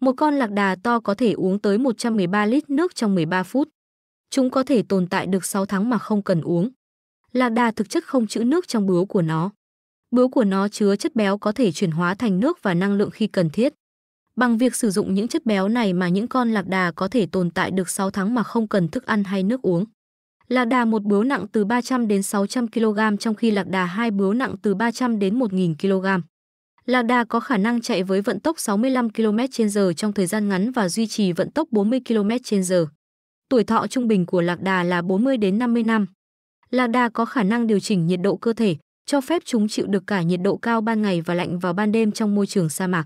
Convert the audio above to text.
Một con lạc đà to có thể uống tới 113 lít nước trong 13 phút. Chúng có thể tồn tại được 6 tháng mà không cần uống. Lạc đà thực chất không trữ nước trong bướu của nó. Bướu của nó chứa chất béo có thể chuyển hóa thành nước và năng lượng khi cần thiết. Bằng việc sử dụng những chất béo này mà những con lạc đà có thể tồn tại được 6 tháng mà không cần thức ăn hay nước uống. Lạc đà một bướu nặng từ 300 đến 600 kg trong khi lạc đà hai bướu nặng từ 300 đến 1.000 kg. Lada có khả năng chạy với vận tốc 65 km/h trong thời gian ngắn và duy trì vận tốc 40 km/h. Tuổi thọ trung bình của lạc đà là 40 đến 50 năm. Lạc đà có khả năng điều chỉnh nhiệt độ cơ thể, cho phép chúng chịu được cả nhiệt độ cao ban ngày và lạnh vào ban đêm trong môi trường sa mạc.